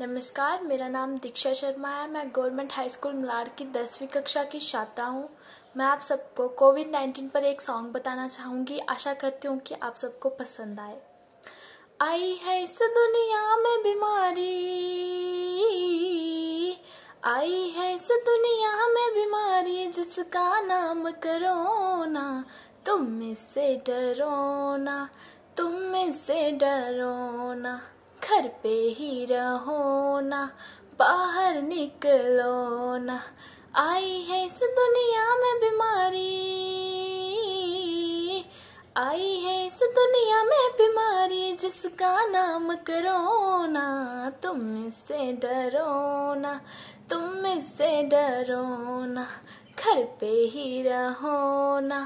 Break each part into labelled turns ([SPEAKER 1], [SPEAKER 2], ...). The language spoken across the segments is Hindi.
[SPEAKER 1] नमस्कार मेरा नाम दीक्षा शर्मा है मैं गवर्नमेंट हाई स्कूल मलाड की दसवीं कक्षा की छात्रा हूँ मैं आप सबको कोविड नाइन्टीन पर एक सॉन्ग बताना चाहूँगी आशा करती हूँ कि आप सबको पसंद आए आई है इस दुनिया में बीमारी आई है इस दुनिया में बीमारी जिसका नाम करो ना तुम इससे डरो ना तुम इससे डरो ना घर पे ही रहो ना बाहर निकलो ना आई है इस दुनिया में बीमारी आई है इस दुनिया में बीमारी जिसका नाम करो ना तुम इससे डरो ना तुम इससे डरो ना घर पे ही रहो ना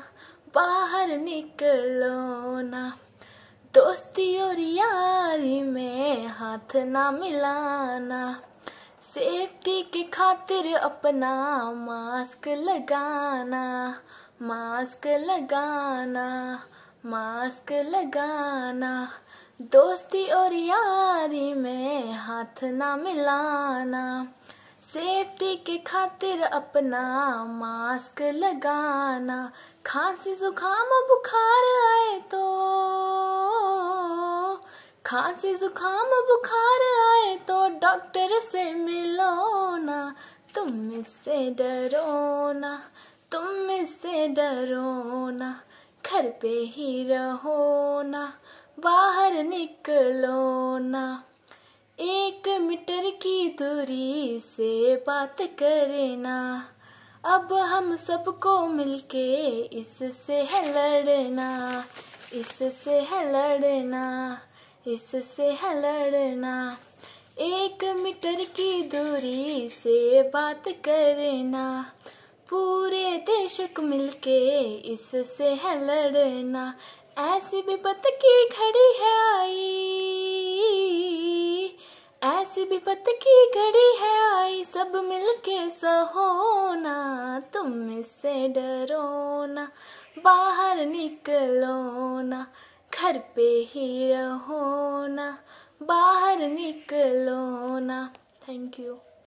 [SPEAKER 1] बाहर निकलो ना दोस्ती और यारी में हाथ ना मिलाना सेफ्टी की खातिर अपना मास्क लगाना मास्क लगाना मास्क लगाना दोस्ती और यारी में हाथ ना मिलाना सेफ्टी के खातिर अपना मास्क लगाना खांसी जुकाम बुखार आए तो खांसी जुकाम बुखार आए तो डॉक्टर से मिलो ना तुम इससे डरो ना तुम इससे डरो ना घर पे ही रहो ना बाहर निकलो ना एक मीटर की दूरी से बात करना अब हम सबको मिलके इससे है लड़ना इससे है लड़ना इससे है लड़ना एक मीटर की दूरी से बात करना पूरे देश को मिलके इससे है लड़ना ऐसी विपत की घड़ी है आई ऐसी विपत की घड़ी है आई सब मिलके सहोना तुम इससे डरो ना बाहर निकलो ना घर पे ही रहो ना बाहर निकलो ना थैंक यू